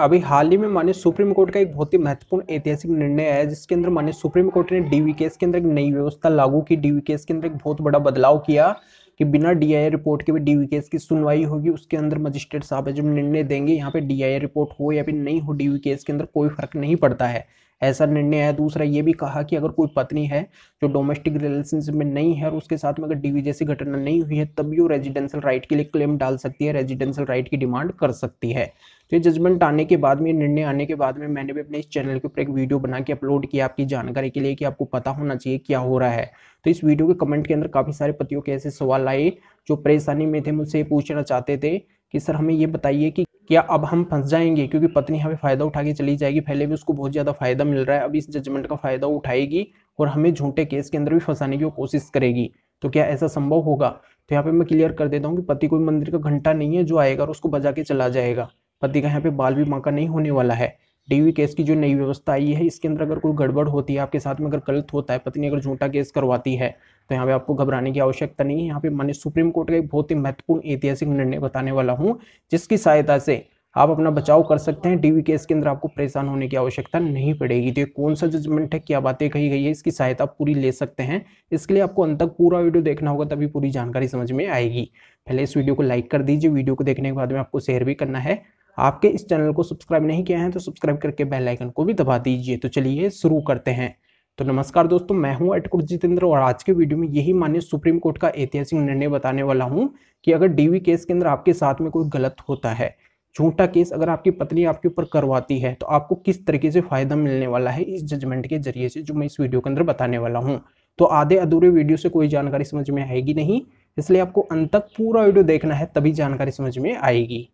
अभी हाल ही में माननीय सुप्रीम कोर्ट का एक बहुत ही महत्वपूर्ण ऐतिहासिक निर्णय आया जिसके अंदर माननीय सुप्रीम कोर्ट ने डीवी केस के अंदर एक नई व्यवस्था लागू की डीवी केस के अंदर एक बहुत बड़ा बदलाव किया कि बिना डीआईए रिपोर्ट के भी डीवी केस की सुनवाई होगी उसके अंदर मजिस्ट्रेट साहब जब निर्णय देंगे यहाँ पे डीआईए रिपोर्ट हो या फिर नहीं हो डीवी केस के अंदर कोई फर्क नहीं पड़ता है ऐसा निर्णय आया दूसरा ये भी कहा कि अगर कोई पत्नी है जो डोमेस्टिक रिलेशनशिप में नहीं है और उसके साथ में अगर डीवी जैसी घटना नहीं हुई है तब भी वो रेजिडेंशियल राइट के लिए क्लेम डाल सकती है रेजिडेंशियल राइट की डिमांड कर सकती है तो ये जजमेंट आने के बाद में निर्णय आने के बाद में मैंने भी अपने इस चैनल के ऊपर एक वीडियो बना के अपलोड किया आपकी जानकारी के लिए कि आपको पता होना चाहिए क्या हो रहा है तो इस वीडियो के कमेंट के अंदर काफ़ी सारे पतियों के ऐसे सवाल आए जो परेशानी में थे मुझसे पूछना चाहते थे कि सर हमें ये बताइए कि क्या अब हम फंस जाएंगे क्योंकि पत्नी हमें फ़ायदा उठा के चली जाएगी पहले भी उसको बहुत ज़्यादा फ़ायदा मिल रहा है अब इस जजमेंट का फ़ायदा उठाएगी और हमें झूठे केस के अंदर भी फंसाने की कोशिश करेगी तो क्या ऐसा संभव होगा तो यहाँ पे मैं क्लियर कर देता हूँ कि पति कोई मंदिर का घंटा नहीं है जो आएगा और उसको बजा के चला जाएगा पति का यहाँ पे बाल भी माका नहीं होने वाला है डीवी केस की जो नई व्यवस्था आई है इसके अंदर अगर कोई गड़बड़ होती है आपके साथ में अगर गलत होता है पत्नी अगर झूठा केस करवाती है तो यहाँ पे आपको घबराने की आवश्यकता नहीं है यहाँ पे मैंने सुप्रीम कोर्ट का एक बहुत ही महत्वपूर्ण ऐतिहासिक निर्णय बताने वाला हूँ जिसकी सहायता से आप अपना बचाव कर सकते हैं डीवी केस के अंदर आपको परेशान होने की आवश्यकता नहीं पड़ेगी तो ये कौन सा जजमेंट है क्या बातें कही गई है इसकी सहायता पूरी ले सकते हैं इसके लिए आपको अंत तक पूरा वीडियो देखना होगा तभी पूरी जानकारी समझ में आएगी पहले इस वीडियो को लाइक कर दीजिए वीडियो को देखने के बाद में आपको शेयर भी करना है आपके इस चैनल को सब्सक्राइब नहीं किया है तो सब्सक्राइब करके बेलाइकन को भी दबा दीजिए तो चलिए शुरू करते हैं तो नमस्कार दोस्तों मैं हूं एडकुट जितेंद्र और आज के वीडियो में यही मान्य सुप्रीम कोर्ट का ऐतिहासिक निर्णय बताने वाला हूं कि अगर डीवी केस के अंदर आपके साथ में कोई गलत होता है झूठा केस अगर आपकी पत्नी आपके ऊपर करवाती है तो आपको किस तरीके से फायदा मिलने वाला है इस जजमेंट के जरिए से जो मैं इस वीडियो के अंदर बताने वाला हूँ तो आधे अधूरे वीडियो से कोई जानकारी समझ में आएगी नहीं इसलिए आपको अंत तक पूरा वीडियो देखना है तभी जानकारी समझ में आएगी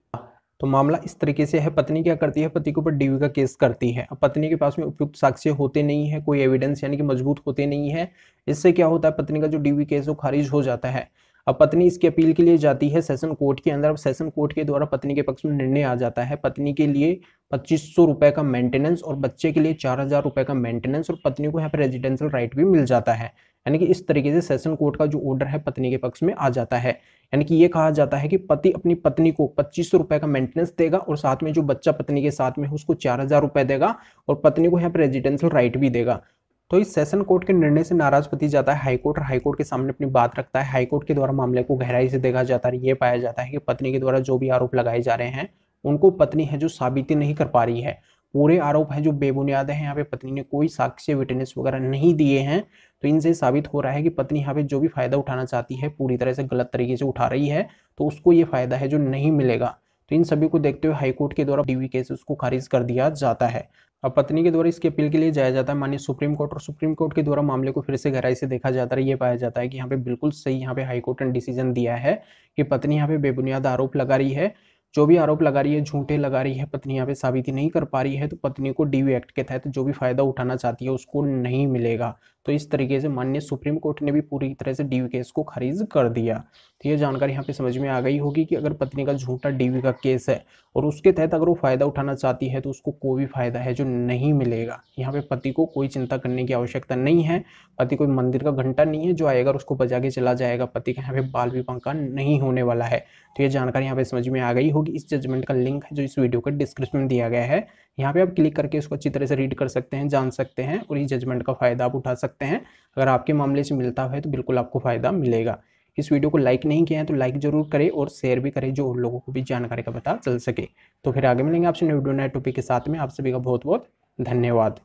तो मामला इस तरीके से है पत्नी क्या करती है पति के ऊपर डीवी का केस करती है अब पत्नी के पास में उपयुक्त साक्ष्य होते नहीं है कोई एविडेंस यानी कि मजबूत होते नहीं है इससे क्या होता है पत्नी का जो डीवी केस वो खारिज हो जाता है अब पत्नी इसके अपील के लिए जाती है सेशन कोर्ट के अंदर अब सेशन कोर्ट के द्वारा पत्नी के पक्ष में निर्णय आ जाता है पत्नी के लिए पच्चीस सौ रुपए का मेंटेनेंस और बच्चे के लिए चार हज़ार रुपए का मेंटेनेंस और पत्नी को यहाँ पर रेजिडेंशियल राइट भी मिल जाता है यानी कि इस तरीके से सेशन कोर्ट का जो ऑर्डर है पत्नी के पक्ष में आ जाता है यानी कि ये कहा जाता है कि पति अपनी पत्नी को पच्चीस रुपए का मेंटेनेंस देगा और साथ में जो बच्चा पत्नी के साथ में उसको चार हजार रुपए देगा और पत्नी को यहाँ पर रेजिडेंशियल राइट भी देगा तो इस सेशन कोर्ट के निर्णय से नाराज पति जाता है हाईकोर्ट और हाईकोर्ट के सामने अपनी बात रखता है हाईकोर्ट के द्वारा मामले को गहराई से देखा जाता है ये पाया जाता है कि पत्नी के द्वारा जो भी आरोप लगाए जा रहे हैं उनको पत्नी है जो साबिती नहीं कर पा रही है पूरे आरोप हैं जो बेबुनियाद हैं यहाँ पे पत्नी ने कोई साक्ष्य विटनेस वगैरह नहीं दिए हैं तो इनसे साबित हो रहा है कि पत्नी यहाँ पे जो भी फायदा उठाना चाहती है पूरी तरह से गलत तरीके से उठा रही है तो उसको ये फायदा है जो नहीं मिलेगा तो इन सभी को देखते हुए हाईकोर्ट के द्वारा डीवी केस उसको खारिज कर दिया जाता है अब पत्नी के द्वारा इसके अपील के लिए जाया जाता है माननीय सुप्रीम कोर्ट और सुप्रीम कोर्ट के द्वारा मामले को फिर से गहराई से देखा जाता है ये पाया जाता है कि यहाँ पे बिल्कुल सही यहाँ पे हाईकोर्ट ने डिसीजन दिया है कि पत्नी यहाँ पे बेबुनियाद आरोप लगा रही है जो भी आरोप लगा रही है झूठे लगा रही है पत्नी यहाँ पे साबिती नहीं कर पा रही है तो पत्नी को डीवी एक्ट के तहत जो भी फायदा उठाना चाहती है उसको नहीं मिलेगा तो इस तरीके से माननीय सुप्रीम कोर्ट ने भी पूरी तरह से डीवी केस को खारिज कर दिया तो ये जानकारी यहाँ पे समझ में आ गई होगी कि अगर पत्नी का झूठा डीवी का केस है और उसके तहत अगर वो फ़ायदा उठाना चाहती है तो उसको कोई भी फ़ायदा है जो नहीं मिलेगा यहाँ पे पति को कोई चिंता करने की आवश्यकता नहीं है पति कोई मंदिर का घंटा नहीं है जो आएगा उसको बजा के चला जाएगा पति का यहाँ पे बाल पंखा नहीं होने वाला है तो ये जानकारी यहाँ पे समझ में आ गई होगी इस जजमेंट का लिंक है जो इस वीडियो के डिस्क्रिप्शन में दिया गया है यहाँ पे आप क्लिक करके उसको अच्छी तरह से रीड कर सकते हैं जान सकते हैं और इस जजमेंट का फ़ायदा आप उठा सकते हैं अगर आपके मामले से मिलता है तो बिल्कुल आपको फ़ायदा मिलेगा इस वीडियो को लाइक नहीं किया है तो लाइक जरूर करें और शेयर भी करें जो उन लोगों को भी जानकारी का पता चल सके तो फिर आगे मिलेंगे आपसे न्यू वीडियो नए टॉपिक के साथ में आप सभी का बहुत बहुत धन्यवाद